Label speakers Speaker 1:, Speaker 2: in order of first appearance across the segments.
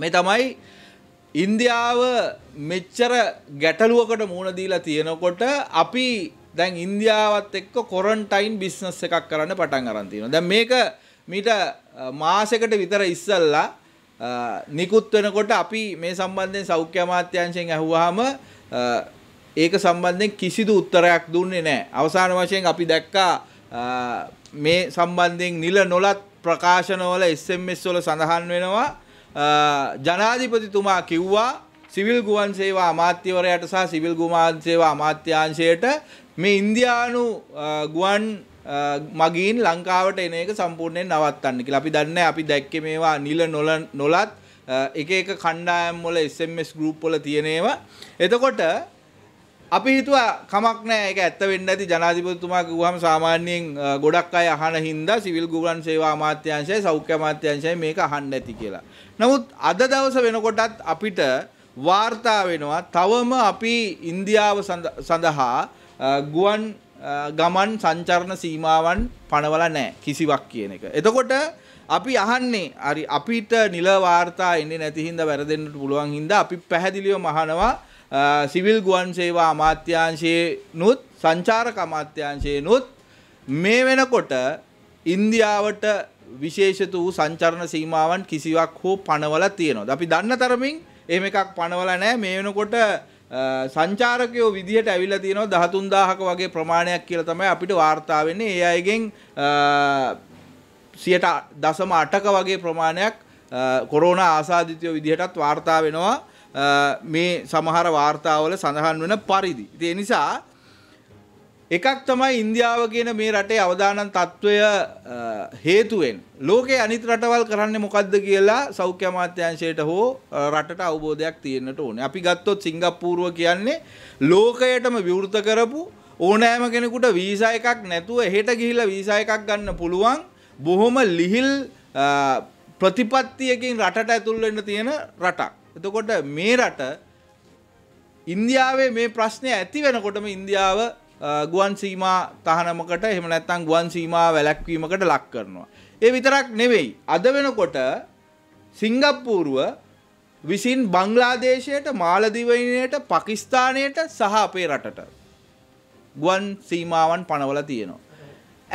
Speaker 1: මේ තමයි ඉන්දියාව මෙච්චර ගැටලුවකට මුහුණ දීලා තියෙනකොට අපි දැන් ඉන්දියාවත් එක්ක කොරන්ටයින් බිස්නස් එකක් කරන්න පටන් අරන් තියෙනවා. දැන් මේක මීට මාසෙකට විතර ඉස්සල්ලා නිකුත් වෙනකොට අපි මේ සම්බන්ධයෙන් සෞඛ්‍ය අමාත්‍යාංශයෙන් ඇහුවාම ඒක සම්බන්ධයෙන් කිසිදු උත්තරයක් දුන්නේ නැහැ. අවසාන වශයෙන් අපි දැක්කා මේ සම්බන්ධයෙන් නිල නොලත් ප්‍රකාශනවල SMS වල සඳහන් වෙනවා ජනාධිපතිතුමා කිව්වා සිවිල් ගුවන් සේවා අමාත්‍යවරයට සහ සිවිල් ගුවන් සේවා අමාත්‍යාංශයට මේ ඉන්දියානු ගුවන් මගීන් ලංකාවට එන එක සම්පූර්ණයෙන් නවත්තන්න කියලා. අපි දන්නේ අපි දැක්කේ මේවා නිල නොලත් එක එක කණ්ඩායම් වල SMS ගෲප් වල තියෙනේවා. එතකොට අපි හිතුවා කමක් නෑ ඒක ඇත්ත වෙන්න ඇති ජනාධිපතිතුමා කිව්වහම සාමාන්‍යයෙන් ගොඩක් අය අහන හින්දා සිවිල් ගුවන් සේවා අමාත්‍යාංශයයි සෞඛ්‍ය අමාත්‍යාංශයයි මේක අහන්න ඇති කියලා. නමුත් අද දවස වෙනකොටත් අපිට වාර්තා වෙනවා තවම අපි ඉන්දියාව සඳහා ගුවන් ගමන් සංචරණ සීමාවන් පනවලා නෑ කිසිවක් කියන එක. එතකොට අපි අහන්නේ හරි අපිට නිල වාර්තා එන්නේ නැති හින්දා වැරදෙන්නට පුළුවන් හින්දා අපි පැහැදිලිව මහනවා සිවිල් ගුවන් සේවා අමාත්‍යාංශයේ නුත් සංචාරක අමාත්‍යාංශයේ නුත් මේ වෙනකොට ඉන්දියාවට විශේෂිත වූ සංචරණ සීමාවන් කිසිවක් හෝ පනවලා තියෙනවා. අපි දන්න තරමින් එහෙම එකක් පනවලා නැහැ. මේ වෙනකොට සංචාරකයෝ විදිහට ඇවිල්ලා තියෙනවා 13000ක වගේ ප්‍රමාණයක් කියලා තමයි අපිට වාර්තා වෙන්නේ. ඒ අයගෙන් 100.8ක වගේ ප්‍රමාණයක් කොරෝනා ආසාදිතයෝ විදිහටත් වාර්තා වෙනවා. මේ සමහර වාර්තාවල සඳහන් වෙන පරිදි. ඒ නිසා එකක් තමයි ඉන්දියාව කියන මේ රටේ අවදානම් තත්ත්වය හේතුවෙන් ලෝකයේ අනිත් රටවල් කරන්නේ මොකද්ද කියලා සෞඛ්‍ය අමාත්‍යාංශයට හෝ රටට අවබෝධයක් තියෙන්නට ඕනේ. අපි ගත්තොත් සිංගප්පූරුව කියන්නේ ලෝකයටම විවෘත කරපු ඕනෑම කෙනෙකුට වීසා එකක් නැතුව එහෙට ගිහිල්ලා වීසා එකක් ගන්න පුළුවන් බොහොම ලිහිල් ප්‍රතිපත්තියකින් රටට ඇතුල් වෙන්න තියෙන රටක්. එතකොට මේ රට ඉන්දියාවේ මේ ප්‍රශ්නය ඇති වෙනකොටම ඉන්දියාව ගුවන් සීමා තහනමකට එහෙම නැත්තම් ගුවන් සීමා වැලැක්වීමකට ලක් කරනවා. ඒ විතරක් නෙවෙයි. අද වෙනකොට සිංගප්පූරුව විසින් බංගලාදේශයට මාලදිවයිනයට පකිස්ථානයට සහ අපේ රටට ගුවන් සීමාවන් පනවල තියෙනවා.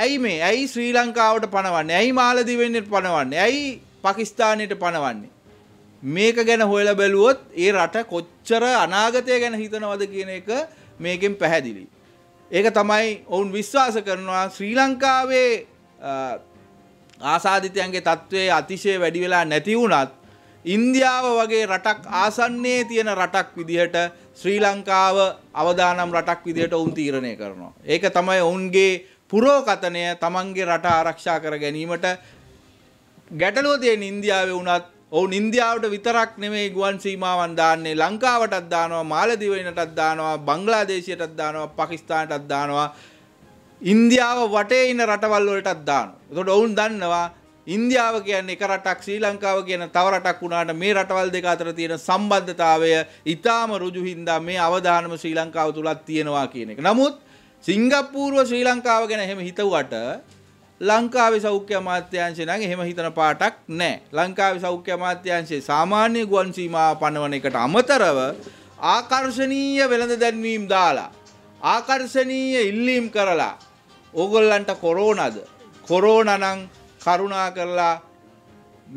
Speaker 1: ඇයි මේ ඇයි ශ්‍රී ලංකාවට පනවන්නේ ඇයි මාලදිවයිනයට පනවන්නේ ඇයි පකිස්ථානයට පනවන්නේ මේක ගැන හොයලා බැලුවොත් ඒ රට කොච්චර අනාගතය ගැන හිතනවද කියන එක මේකෙන් පැහැදිලි. ඒක තමයි ඔවුන් විශ්වාස කරනවා ශ්‍රී ලංකාවේ ආසාධිතයන්ගේ තත්ත්වය අතිශය වැඩි වෙලා නැති වුණත් ඉන්දියාව වගේ රටක් ආසන්නයේ තියෙන රටක් විදිහට ශ්‍රී ලංකාව අවදානම් රටක් විදිහට ඔවුන් තීරණය කරනවා. ඒක තමයි ඔවුන්ගේ පුරෝකතනය තමන්ගේ රට ආරක්ෂා කර ගැනීමට ගැටලුව තියෙන ඉන්දියාවේ වුණත් ඔවුන් ඉන්දියාවට විතරක් නෙමෙයි ගුවන් සීමාවන් දාන්නේ ලංකාවටත් දානවා මාලදිවයිනටත් දානවා බංග්ලාදේශයටත් දානවා පාකිස්තානටත් දානවා ඉන්දියාව වටේ ඉන්න රටවල් වලටත් දානවා. එතකොට ඔවුන් දන්නවා ඉන්දියාව කියන්නේ එක රටක් ශ්‍රී ලංකාව කියන තව රටක් වුණාට මේ රටවල් දෙක අතර තියෙන සම්බන්ධතාවය ඊටාම ඍජු හින්දා මේ අවධානම ශ්‍රී ලංකාව තුලත් තියෙනවා කියන එක. නමුත් සිංගප්පූරුව ශ්‍රී ලංකාව ගැන එහෙම හිතුවට ලංකාවේ සෞඛ්‍ය අමාත්‍යාංශය නම් එහෙම හිතන පාටක් නැහැ. ලංකාවේ සෞඛ්‍ය අමාත්‍යාංශයේ සාමාන්‍ය ගුවන් සීමාව පනවන එකට අමතරව ආකර්ශනීය වෙළඳ දැන්වීම් දාලා ආකර්ශනීය ඉල්ලීම් කරලා ඕගොල්ලන්ට කොරෝනාද කොරෝනා නම් කරුණා කරලා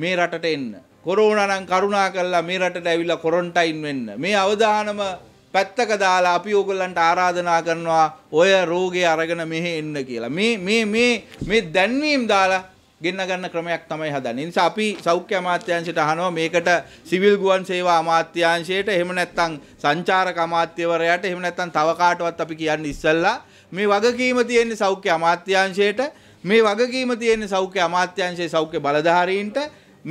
Speaker 1: මේ රටට එන්න. කොරෝනා නම් කරුණා කරලා මේ රටට ඇවිල්ලා කොරන්ටයින් වෙන්න. මේ අවදානම පැත්තක දාලා අපි ඕගොල්ලන්ට ආරාධනා කරනවා ඔය රෝගේ අරගෙන මෙහෙ එන්න කියලා. මේ මේ මේ මේ දැන්වීම් දාලා ගෙන්න ගන්න ක්‍රමයක් තමයි හදන්නේ. නිසා අපි සෞඛ්‍ය අමාත්‍යාංශයට අහනවා මේකට සිවිල් ගුවන් සේවා අමාත්‍යාංශයට එහෙම නැත්නම් සංචාරක අමාත්‍යවරයාට එහෙම නැත්නම් තව කාටවත් අපි කියන්නේ ඉස්සල්ලා මේ වගකීම තියෙන්නේ සෞඛ්‍ය අමාත්‍යාංශයට මේ වගකීම තියෙන්නේ සෞඛ්‍ය අමාත්‍යංශයේ සෞඛ්‍ය බලධාරීන්ට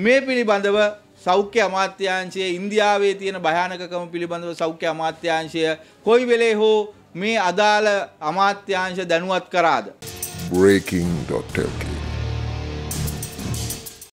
Speaker 1: මේ පිළිබඳව සෞඛ්‍ය අමාත්‍යාංශයේ ඉන්දියාවේ තියෙන භයානකකම පිළිබඳව සෞඛ්‍ය අමාත්‍යාංශය කොයි වෙලේ හෝ මේ අදාළ අමාත්‍යාංශ දැනුවත් කරාද breaking.lk